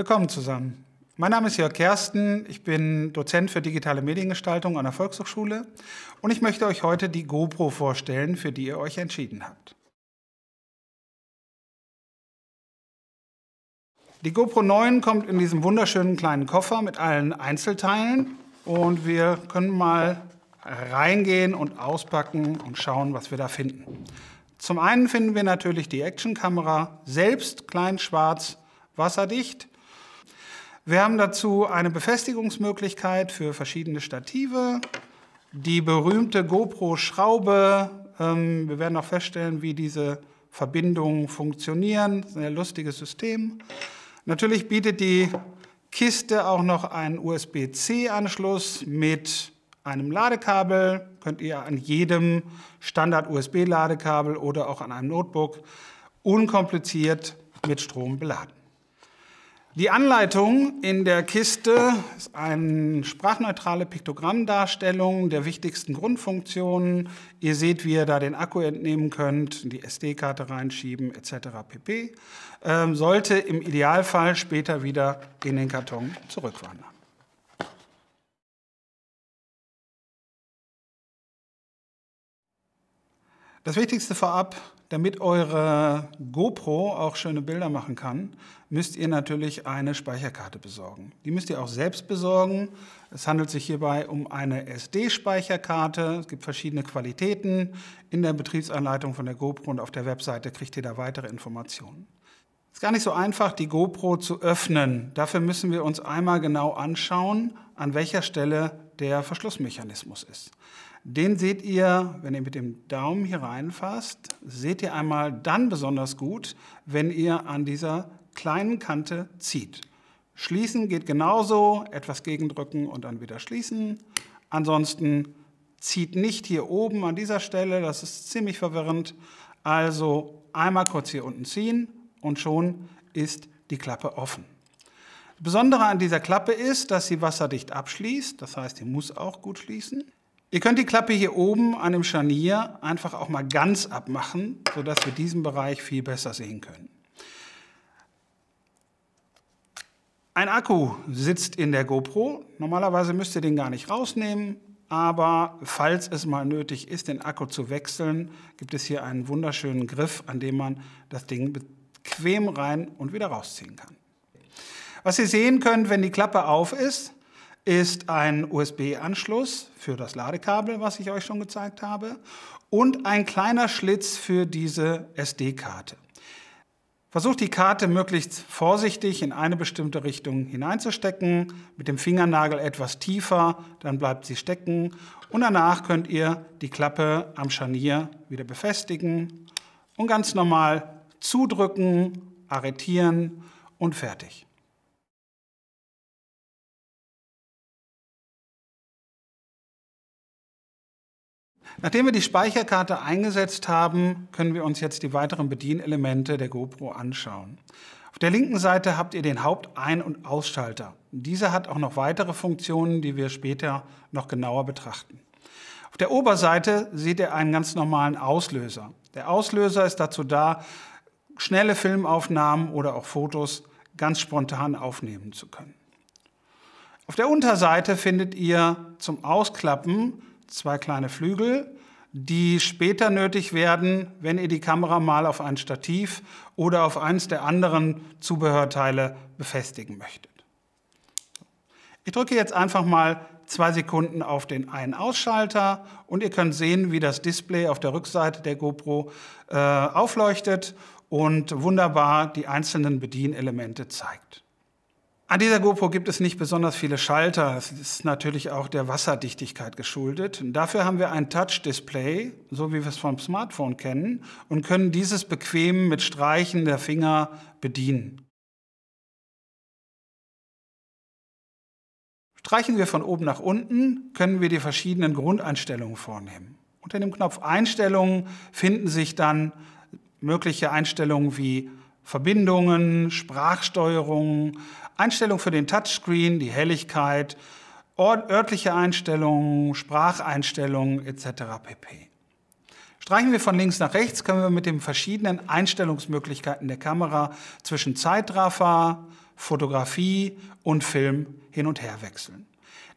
Willkommen zusammen. Mein Name ist Jörg Kersten, ich bin Dozent für digitale Mediengestaltung an der Volkshochschule und ich möchte euch heute die GoPro vorstellen, für die ihr euch entschieden habt. Die GoPro 9 kommt in diesem wunderschönen kleinen Koffer mit allen Einzelteilen und wir können mal reingehen und auspacken und schauen, was wir da finden. Zum einen finden wir natürlich die Actionkamera selbst, klein schwarz, wasserdicht. Wir haben dazu eine Befestigungsmöglichkeit für verschiedene Stative, die berühmte GoPro-Schraube. Ähm, wir werden auch feststellen, wie diese Verbindungen funktionieren. Das ist ein lustiges System. Natürlich bietet die Kiste auch noch einen USB-C-Anschluss mit einem Ladekabel. Könnt ihr an jedem Standard-USB-Ladekabel oder auch an einem Notebook unkompliziert mit Strom beladen. Die Anleitung in der Kiste ist eine sprachneutrale Piktogrammdarstellung der wichtigsten Grundfunktionen. Ihr seht, wie ihr da den Akku entnehmen könnt, die SD-Karte reinschieben etc. pp. Ähm, sollte im Idealfall später wieder in den Karton zurückwandern. Das Wichtigste vorab, damit eure GoPro auch schöne Bilder machen kann, müsst ihr natürlich eine Speicherkarte besorgen. Die müsst ihr auch selbst besorgen. Es handelt sich hierbei um eine SD-Speicherkarte. Es gibt verschiedene Qualitäten. In der Betriebsanleitung von der GoPro und auf der Webseite kriegt ihr da weitere Informationen. Es ist gar nicht so einfach, die GoPro zu öffnen. Dafür müssen wir uns einmal genau anschauen, an welcher Stelle der Verschlussmechanismus ist. Den seht ihr, wenn ihr mit dem Daumen hier reinfasst, seht ihr einmal dann besonders gut, wenn ihr an dieser kleinen Kante zieht. Schließen geht genauso, etwas gegendrücken und dann wieder schließen. Ansonsten zieht nicht hier oben an dieser Stelle, das ist ziemlich verwirrend. Also einmal kurz hier unten ziehen und schon ist die Klappe offen. Das Besondere an dieser Klappe ist, dass sie wasserdicht abschließt, das heißt, sie muss auch gut schließen. Ihr könnt die Klappe hier oben an dem Scharnier einfach auch mal ganz abmachen, sodass wir diesen Bereich viel besser sehen können. Ein Akku sitzt in der GoPro. Normalerweise müsst ihr den gar nicht rausnehmen, aber falls es mal nötig ist, den Akku zu wechseln, gibt es hier einen wunderschönen Griff, an dem man das Ding bequem rein und wieder rausziehen kann. Was ihr sehen könnt, wenn die Klappe auf ist, ist ein USB-Anschluss für das Ladekabel, was ich euch schon gezeigt habe, und ein kleiner Schlitz für diese SD-Karte. Versucht die Karte möglichst vorsichtig in eine bestimmte Richtung hineinzustecken, mit dem Fingernagel etwas tiefer, dann bleibt sie stecken und danach könnt ihr die Klappe am Scharnier wieder befestigen und ganz normal zudrücken, arretieren und fertig. Nachdem wir die Speicherkarte eingesetzt haben, können wir uns jetzt die weiteren Bedienelemente der GoPro anschauen. Auf der linken Seite habt ihr den Hauptein- und Ausschalter. Dieser hat auch noch weitere Funktionen, die wir später noch genauer betrachten. Auf der Oberseite seht ihr einen ganz normalen Auslöser. Der Auslöser ist dazu da, schnelle Filmaufnahmen oder auch Fotos ganz spontan aufnehmen zu können. Auf der Unterseite findet ihr zum Ausklappen zwei kleine Flügel, die später nötig werden, wenn ihr die Kamera mal auf ein Stativ oder auf eines der anderen Zubehörteile befestigen möchtet. Ich drücke jetzt einfach mal zwei Sekunden auf den Ein-Ausschalter und ihr könnt sehen, wie das Display auf der Rückseite der GoPro äh, aufleuchtet und wunderbar die einzelnen Bedienelemente zeigt. An dieser GoPro gibt es nicht besonders viele Schalter. Das ist natürlich auch der Wasserdichtigkeit geschuldet. dafür haben wir ein Touch-Display, so wie wir es vom Smartphone kennen, und können dieses bequem mit Streichen der Finger bedienen. Streichen wir von oben nach unten, können wir die verschiedenen Grundeinstellungen vornehmen. Unter dem Knopf Einstellungen finden sich dann mögliche Einstellungen wie Verbindungen, Sprachsteuerung, Einstellung für den Touchscreen, die Helligkeit, örtliche Einstellungen, Spracheinstellungen etc. pp. Streichen wir von links nach rechts, können wir mit den verschiedenen Einstellungsmöglichkeiten der Kamera zwischen Zeitraffer, Fotografie und Film hin und her wechseln.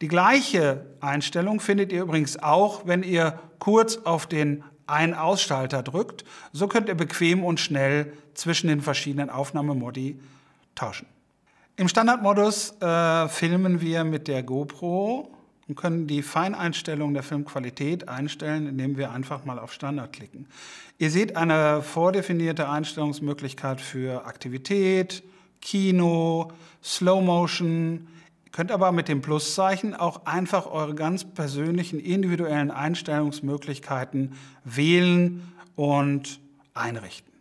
Die gleiche Einstellung findet ihr übrigens auch, wenn ihr kurz auf den Ein-Ausschalter drückt. So könnt ihr bequem und schnell zwischen den verschiedenen Aufnahmemodi tauschen. Im Standardmodus äh, filmen wir mit der GoPro und können die Feineinstellung der Filmqualität einstellen, indem wir einfach mal auf Standard klicken. Ihr seht eine vordefinierte Einstellungsmöglichkeit für Aktivität, Kino, Slow Motion. Ihr könnt aber mit dem Pluszeichen auch einfach eure ganz persönlichen individuellen Einstellungsmöglichkeiten wählen und einrichten.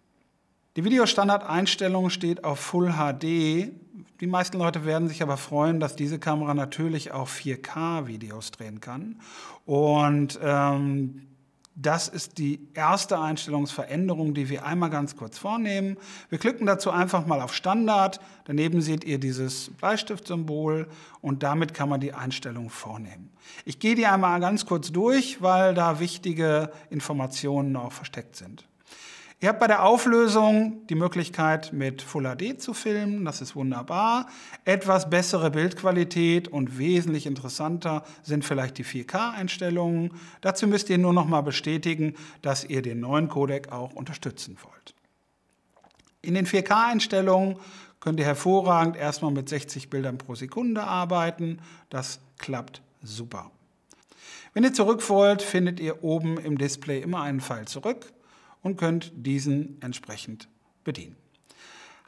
Die Videostandardeinstellung steht auf Full HD die meisten Leute werden sich aber freuen, dass diese Kamera natürlich auch 4K-Videos drehen kann. Und ähm, das ist die erste Einstellungsveränderung, die wir einmal ganz kurz vornehmen. Wir klicken dazu einfach mal auf Standard. Daneben seht ihr dieses Bleistiftsymbol und damit kann man die Einstellung vornehmen. Ich gehe die einmal ganz kurz durch, weil da wichtige Informationen auch versteckt sind. Ihr habt bei der Auflösung die Möglichkeit, mit Full HD zu filmen, das ist wunderbar. Etwas bessere Bildqualität und wesentlich interessanter sind vielleicht die 4K-Einstellungen. Dazu müsst ihr nur noch mal bestätigen, dass ihr den neuen Codec auch unterstützen wollt. In den 4K-Einstellungen könnt ihr hervorragend erstmal mit 60 Bildern pro Sekunde arbeiten. Das klappt super. Wenn ihr zurück wollt, findet ihr oben im Display immer einen Pfeil zurück und könnt diesen entsprechend bedienen.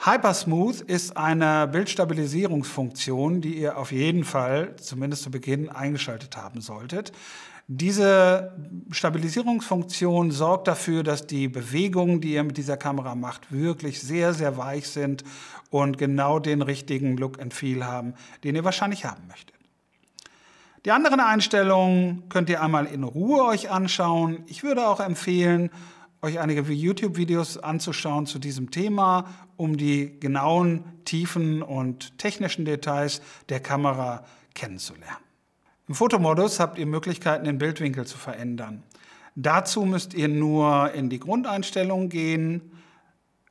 Hypersmooth ist eine Bildstabilisierungsfunktion, die ihr auf jeden Fall zumindest zu Beginn eingeschaltet haben solltet. Diese Stabilisierungsfunktion sorgt dafür, dass die Bewegungen, die ihr mit dieser Kamera macht, wirklich sehr, sehr weich sind und genau den richtigen Look and Feel haben, den ihr wahrscheinlich haben möchtet. Die anderen Einstellungen könnt ihr einmal in Ruhe euch anschauen. Ich würde auch empfehlen, euch einige YouTube-Videos anzuschauen zu diesem Thema, um die genauen Tiefen und technischen Details der Kamera kennenzulernen. Im Fotomodus habt ihr Möglichkeiten, den Bildwinkel zu verändern. Dazu müsst ihr nur in die Grundeinstellungen gehen,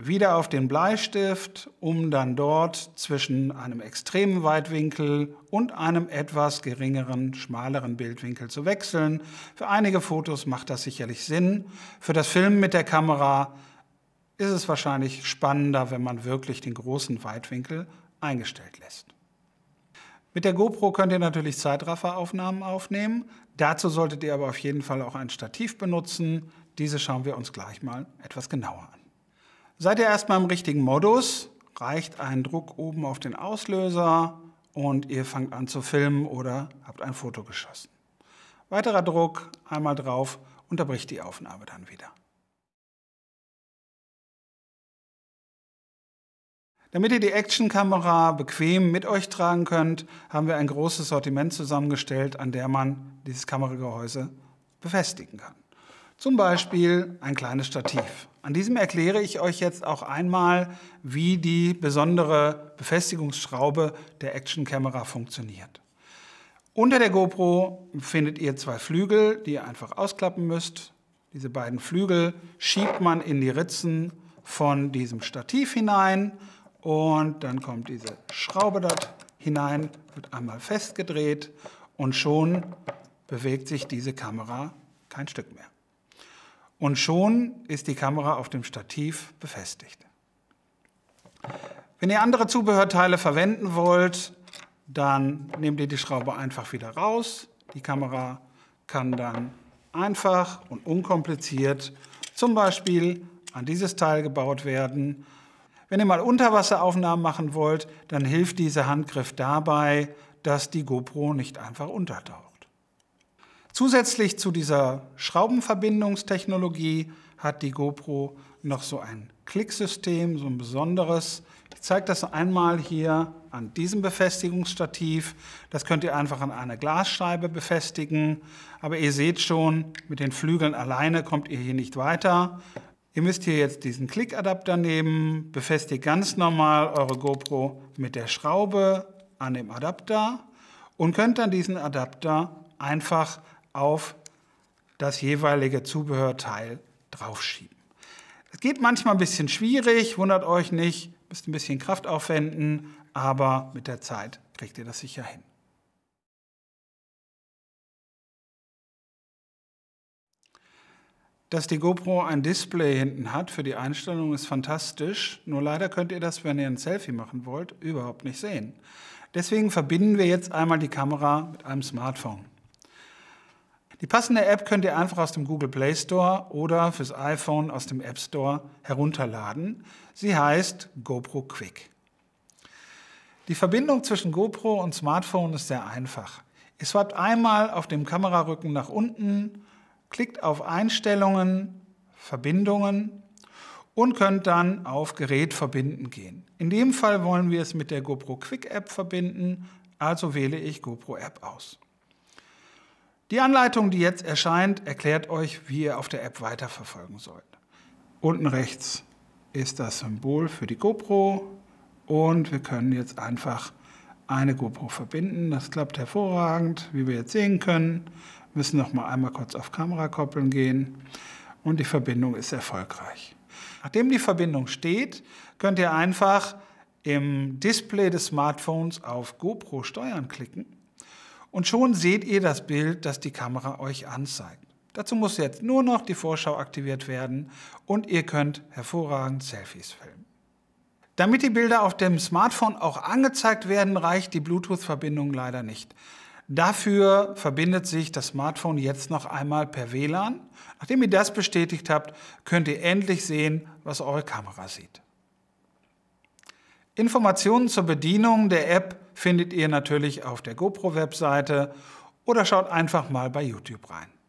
wieder auf den Bleistift, um dann dort zwischen einem extremen Weitwinkel und einem etwas geringeren, schmaleren Bildwinkel zu wechseln. Für einige Fotos macht das sicherlich Sinn. Für das Filmen mit der Kamera ist es wahrscheinlich spannender, wenn man wirklich den großen Weitwinkel eingestellt lässt. Mit der GoPro könnt ihr natürlich Zeitrafferaufnahmen aufnehmen. Dazu solltet ihr aber auf jeden Fall auch ein Stativ benutzen. Diese schauen wir uns gleich mal etwas genauer an. Seid ihr erstmal im richtigen Modus, reicht ein Druck oben auf den Auslöser und ihr fangt an zu filmen oder habt ein Foto geschossen. Weiterer Druck, einmal drauf, unterbricht die Aufnahme dann wieder. Damit ihr die Actionkamera bequem mit euch tragen könnt, haben wir ein großes Sortiment zusammengestellt, an der man dieses Kameragehäuse befestigen kann. Zum Beispiel ein kleines Stativ. An diesem erkläre ich euch jetzt auch einmal, wie die besondere Befestigungsschraube der Action kamera funktioniert. Unter der GoPro findet ihr zwei Flügel, die ihr einfach ausklappen müsst. Diese beiden Flügel schiebt man in die Ritzen von diesem Stativ hinein und dann kommt diese Schraube dort hinein, wird einmal festgedreht und schon bewegt sich diese Kamera kein Stück mehr. Und schon ist die Kamera auf dem Stativ befestigt. Wenn ihr andere Zubehörteile verwenden wollt, dann nehmt ihr die Schraube einfach wieder raus. Die Kamera kann dann einfach und unkompliziert zum Beispiel an dieses Teil gebaut werden. Wenn ihr mal Unterwasseraufnahmen machen wollt, dann hilft dieser Handgriff dabei, dass die GoPro nicht einfach untertaucht. Zusätzlich zu dieser Schraubenverbindungstechnologie hat die GoPro noch so ein Klicksystem, so ein besonderes. Ich zeige das einmal hier an diesem Befestigungsstativ. Das könnt ihr einfach an einer Glasscheibe befestigen. Aber ihr seht schon, mit den Flügeln alleine kommt ihr hier nicht weiter. Ihr müsst hier jetzt diesen Klickadapter nehmen, befestigt ganz normal eure GoPro mit der Schraube an dem Adapter und könnt dann diesen Adapter einfach auf das jeweilige Zubehörteil draufschieben. Es geht manchmal ein bisschen schwierig, wundert euch nicht, müsst ein bisschen Kraft aufwenden, aber mit der Zeit kriegt ihr das sicher hin. Dass die GoPro ein Display hinten hat für die Einstellung ist fantastisch, nur leider könnt ihr das, wenn ihr ein Selfie machen wollt, überhaupt nicht sehen. Deswegen verbinden wir jetzt einmal die Kamera mit einem Smartphone. Die passende App könnt ihr einfach aus dem Google Play Store oder fürs iPhone aus dem App Store herunterladen. Sie heißt GoPro Quick. Die Verbindung zwischen GoPro und Smartphone ist sehr einfach. Ihr swiped einmal auf dem Kamerarücken nach unten, klickt auf Einstellungen, Verbindungen und könnt dann auf Gerät verbinden gehen. In dem Fall wollen wir es mit der GoPro Quick App verbinden, also wähle ich GoPro App aus. Die Anleitung, die jetzt erscheint, erklärt euch, wie ihr auf der App weiterverfolgen sollt. Unten rechts ist das Symbol für die GoPro und wir können jetzt einfach eine GoPro verbinden. Das klappt hervorragend, wie wir jetzt sehen können. Wir müssen noch mal einmal kurz auf Kamera koppeln gehen und die Verbindung ist erfolgreich. Nachdem die Verbindung steht, könnt ihr einfach im Display des Smartphones auf GoPro steuern klicken und schon seht ihr das Bild, das die Kamera euch anzeigt. Dazu muss jetzt nur noch die Vorschau aktiviert werden und ihr könnt hervorragend Selfies filmen. Damit die Bilder auf dem Smartphone auch angezeigt werden, reicht die Bluetooth-Verbindung leider nicht. Dafür verbindet sich das Smartphone jetzt noch einmal per WLAN. Nachdem ihr das bestätigt habt, könnt ihr endlich sehen, was eure Kamera sieht. Informationen zur Bedienung der App findet ihr natürlich auf der GoPro-Webseite oder schaut einfach mal bei YouTube rein.